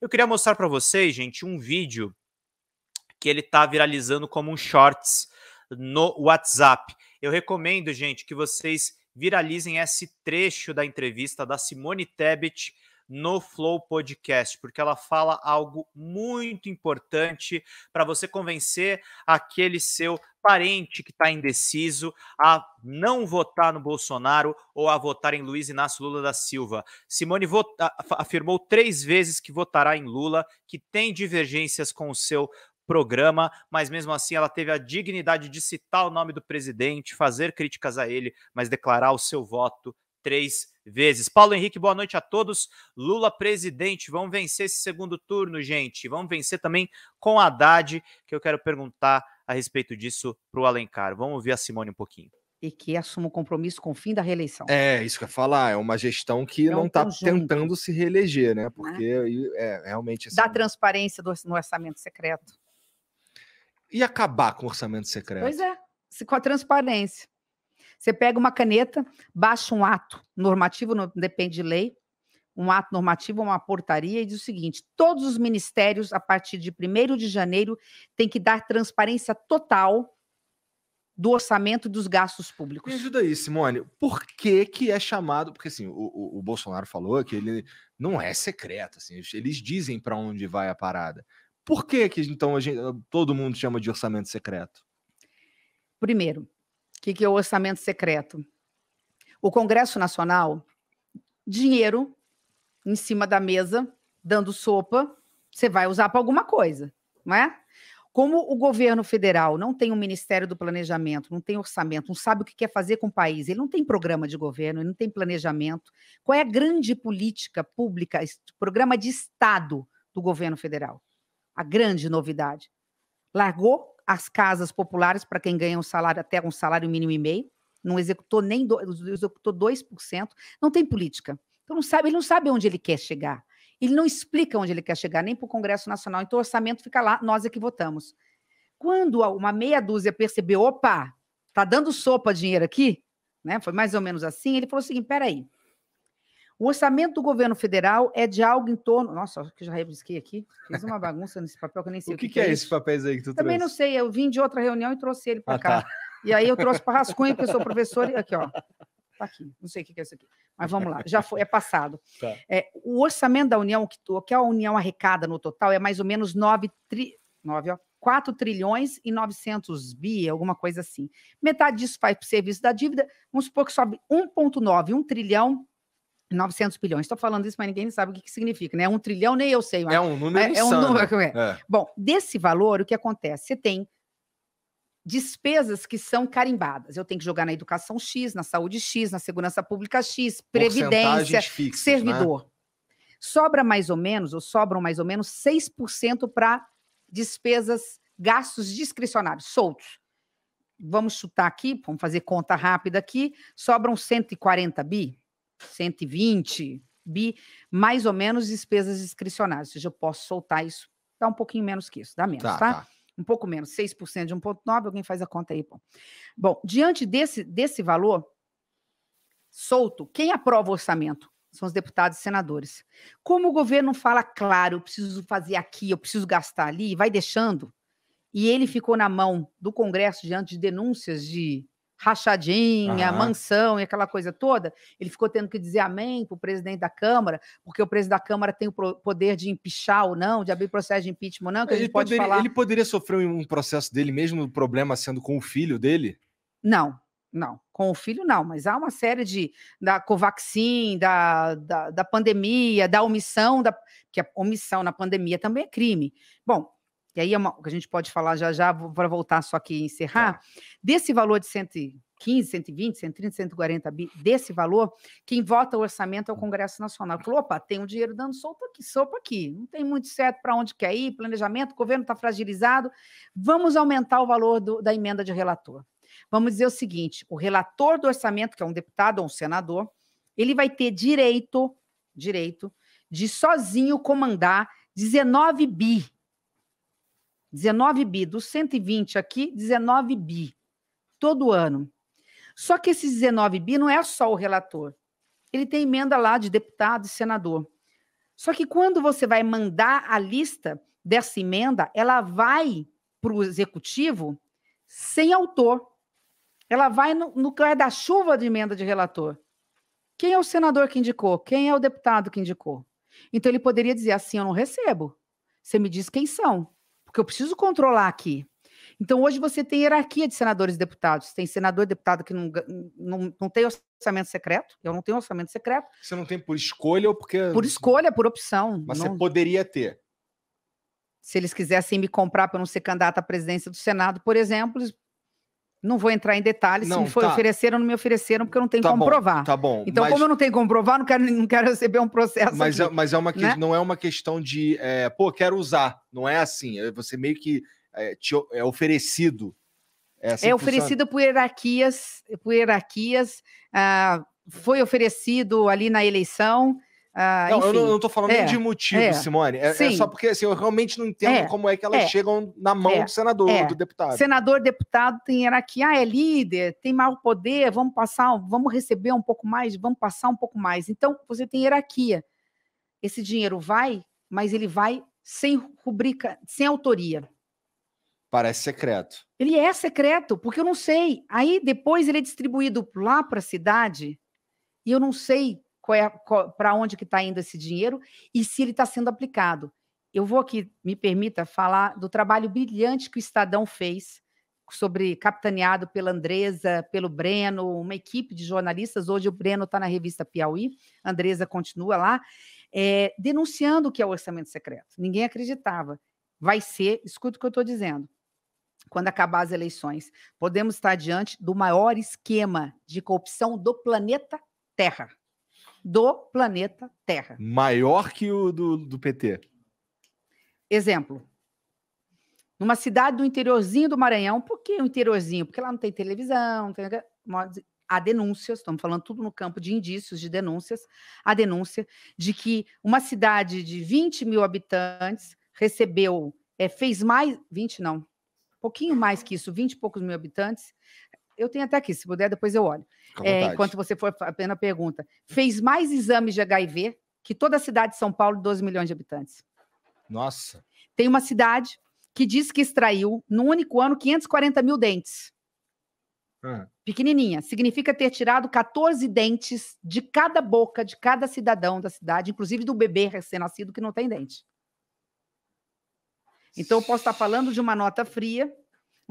Eu queria mostrar para vocês, gente, um vídeo que ele está viralizando como um shorts no WhatsApp. Eu recomendo, gente, que vocês viralizem esse trecho da entrevista da Simone Tebet no Flow Podcast, porque ela fala algo muito importante para você convencer aquele seu parente que está indeciso a não votar no Bolsonaro ou a votar em Luiz Inácio Lula da Silva. Simone vota, afirmou três vezes que votará em Lula, que tem divergências com o seu programa, mas mesmo assim ela teve a dignidade de citar o nome do presidente, fazer críticas a ele, mas declarar o seu voto três vezes. Paulo Henrique, boa noite a todos. Lula presidente, vamos vencer esse segundo turno, gente. Vamos vencer também com Haddad, que eu quero perguntar a respeito disso para o Alencar. Vamos ouvir a Simone um pouquinho. E que assuma o compromisso com o fim da reeleição. É, isso que eu ia falar. É uma gestão que é não está tentando se reeleger, né? né? Porque é, é realmente. Assim, da transparência do, no orçamento secreto. E acabar com o orçamento secreto. Pois é, com a transparência. Você pega uma caneta, baixa um ato normativo, não depende de lei, um ato normativo, uma portaria, e diz o seguinte: todos os ministérios, a partir de 1 de janeiro, têm que dar transparência total do orçamento dos gastos públicos. Me ajuda aí, Simone. Por que, que é chamado? Porque assim, o, o, o Bolsonaro falou que ele não é secreto, assim, eles dizem para onde vai a parada. Por que, que então gente, todo mundo chama de orçamento secreto? Primeiro, o que, que é o orçamento secreto? O Congresso Nacional, dinheiro em cima da mesa, dando sopa, você vai usar para alguma coisa, não é? Como o governo federal não tem um Ministério do Planejamento, não tem orçamento, não sabe o que quer fazer com o país, ele não tem programa de governo, ele não tem planejamento. Qual é a grande política pública, programa de Estado do governo federal? A grande novidade. Largou as casas populares para quem ganha um salário até um salário mínimo e meio, não executou nem do, executou 2%, não tem política. Então não sabe, ele não sabe onde ele quer chegar. Ele não explica onde ele quer chegar, nem para o Congresso Nacional. Então o orçamento fica lá, nós é que votamos. Quando uma meia dúzia percebeu, opa, tá dando sopa dinheiro aqui, né? Foi mais ou menos assim, ele falou o seguinte: peraí, aí o orçamento do governo federal é de algo em torno. Nossa, que já revisquei aqui. Fiz uma bagunça nesse papel que eu nem sei o que, que, que é, é esse papel aí que tu Também trouxe? não sei. Eu vim de outra reunião e trouxe ele para ah, cá. Tá. E aí eu trouxe para rascunho, porque eu sou professor. Aqui, ó. Tá aqui. Não sei o que é isso aqui. Mas vamos lá. Já foi, é passado. Tá. É, o orçamento da União, que, que a União arrecada no total, é mais ou menos 9, tri... 9 ó, 4 trilhões e 900 bi, alguma coisa assim. Metade disso vai para o serviço da dívida. Vamos supor que sobe 1,9, 1 trilhão 900 bilhões. Estou falando isso, mas ninguém sabe o que, que significa, né? É um trilhão, nem eu sei. Mas, é um número é, insano. É um número, é? é. Bom, desse valor, o que acontece? Você tem despesas que são carimbadas. Eu tenho que jogar na educação X, na saúde X, na segurança pública X, previdência, fixas, né? servidor. Né? Sobra mais ou menos, ou sobram mais ou menos 6% para despesas, gastos discricionários, soltos. Vamos chutar aqui, vamos fazer conta rápida aqui, sobram 140 bi, 120 bi, mais ou menos despesas discricionárias, ou seja, eu posso soltar isso, dá um pouquinho menos que isso, dá menos, tá? tá? tá. Um pouco menos, 6% de 1,9, alguém faz a conta aí, bom. Bom, diante desse, desse valor solto, quem aprova o orçamento? São os deputados e senadores. Como o governo fala, claro, eu preciso fazer aqui, eu preciso gastar ali, vai deixando, e ele ficou na mão do Congresso diante de denúncias de rachadinha, uhum. mansão e aquela coisa toda, ele ficou tendo que dizer amém para o presidente da Câmara, porque o presidente da Câmara tem o poder de empichar ou não, de abrir processo de impeachment ou não, que ele a gente pode poderia, falar. Ele poderia sofrer um processo dele mesmo, o problema sendo com o filho dele? Não, não, com o filho não, mas há uma série de da Covaxin, da, da, da pandemia, da omissão, da, que a omissão na pandemia também é crime. Bom, e aí é uma, que a gente pode falar já já, para voltar só aqui e tá. encerrar, tá. desse valor de 115, 120, 130, 140 bi, desse valor, quem vota o orçamento é o Congresso Nacional. Falou, opa, tem um dinheiro dando solto aqui, sopa aqui, não tem muito certo para onde quer ir, planejamento, o governo está fragilizado, vamos aumentar o valor do, da emenda de relator. Vamos dizer o seguinte, o relator do orçamento, que é um deputado ou um senador, ele vai ter direito, direito, de sozinho comandar 19 bi 19 bi, dos 120 aqui, 19 bi, todo ano. Só que esses 19 bi não é só o relator. Ele tem emenda lá de deputado e senador. Só que quando você vai mandar a lista dessa emenda, ela vai para o executivo sem autor. Ela vai no, no da chuva de emenda de relator. Quem é o senador que indicou? Quem é o deputado que indicou? Então ele poderia dizer assim: eu não recebo. Você me diz quem são porque eu preciso controlar aqui. Então, hoje você tem hierarquia de senadores e deputados. Tem senador e deputado que não, não, não tem orçamento secreto. Eu não tenho orçamento secreto. Você não tem por escolha ou porque. Por escolha, por opção. Mas não... você poderia ter. Se eles quisessem me comprar para não ser candidata à presidência do Senado, por exemplo, não vou entrar em detalhes não, se me foi tá. ofereceram ou não me ofereceram, porque eu não tenho tá como bom, provar. Tá bom. Então, mas... como eu não tenho como provar, não quero, não quero receber um processo. Mas, aqui, é, mas é uma que... né? não é uma questão de, é, pô, quero usar. Não é assim. É, você meio que é, te, é oferecido. É, assim é oferecido por hierarquias, por hierarquias. Ah, foi oferecido ali na eleição ah, não, eu não, estou falando é, nem de motivo, é, Simone. É, é, só porque assim, eu realmente não entendo é, como é que elas é. chegam na mão é, do senador, do deputado. Senador, deputado tem hierarquia, ah, é líder, tem maior poder, vamos passar, vamos receber um pouco mais, vamos passar um pouco mais. Então, você tem hierarquia. Esse dinheiro vai, mas ele vai sem rubrica, sem autoria. Parece secreto. Ele é secreto, porque eu não sei. Aí depois ele é distribuído lá para a cidade e eu não sei é, para onde que está indo esse dinheiro e se ele está sendo aplicado. Eu vou aqui, me permita, falar do trabalho brilhante que o Estadão fez sobre capitaneado pela Andresa, pelo Breno, uma equipe de jornalistas. Hoje o Breno está na revista Piauí, Andresa continua lá, é, denunciando o que é o orçamento secreto. Ninguém acreditava. Vai ser, escuta o que eu estou dizendo. Quando acabar as eleições, podemos estar diante do maior esquema de corrupção do planeta Terra do planeta Terra. Maior que o do, do PT. Exemplo. Numa cidade do interiorzinho do Maranhão, por que o interiorzinho? Porque lá não tem televisão, não tem... há denúncias, estamos falando tudo no campo de indícios, de denúncias, a denúncia de que uma cidade de 20 mil habitantes recebeu, é, fez mais, 20 não, pouquinho mais que isso, 20 e poucos mil habitantes, eu tenho até aqui, se puder, depois eu olho. É, enquanto você for apenas pergunta. Fez mais exames de HIV que toda a cidade de São Paulo, 12 milhões de habitantes. Nossa. Tem uma cidade que diz que extraiu, num único ano, 540 mil dentes. Ah. Pequenininha. Significa ter tirado 14 dentes de cada boca, de cada cidadão da cidade, inclusive do bebê recém-nascido que não tem dente. Então, eu posso estar falando de uma nota fria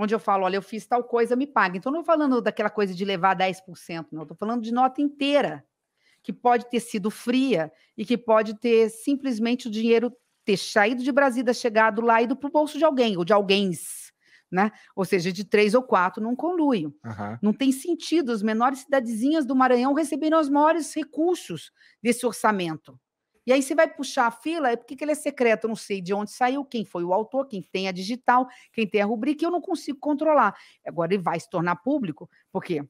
onde eu falo, olha, eu fiz tal coisa, me paga. Então, não falando daquela coisa de levar 10%, não, estou falando de nota inteira, que pode ter sido fria e que pode ter simplesmente o dinheiro ter saído de Brasília, chegado lá e ido para o bolso de alguém, ou de alguém, né? Ou seja, de três ou quatro num conluio. Uhum. Não tem sentido, as menores cidadezinhas do Maranhão receberam os maiores recursos desse orçamento. E aí você vai puxar a fila, é porque ele é secreto, eu não sei de onde saiu, quem foi o autor, quem tem a digital, quem tem a rubrica, eu não consigo controlar. Agora ele vai se tornar público, porque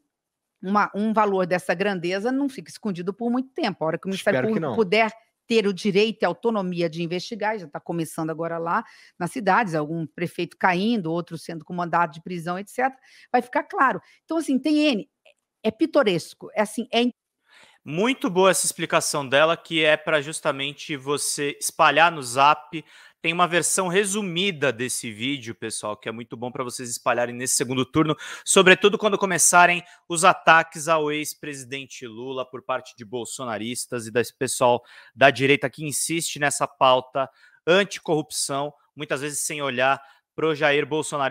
uma, um valor dessa grandeza não fica escondido por muito tempo. A hora que o Ministério Público puder ter o direito e autonomia de investigar, já está começando agora lá nas cidades, algum prefeito caindo, outro sendo com mandado de prisão, etc., vai ficar claro. Então, assim, tem N, é, é pitoresco, é assim, é muito boa essa explicação dela, que é para justamente você espalhar no zap. Tem uma versão resumida desse vídeo, pessoal, que é muito bom para vocês espalharem nesse segundo turno, sobretudo quando começarem os ataques ao ex-presidente Lula por parte de bolsonaristas e desse pessoal da direita que insiste nessa pauta anticorrupção, muitas vezes sem olhar pro Jair Bolsonaro.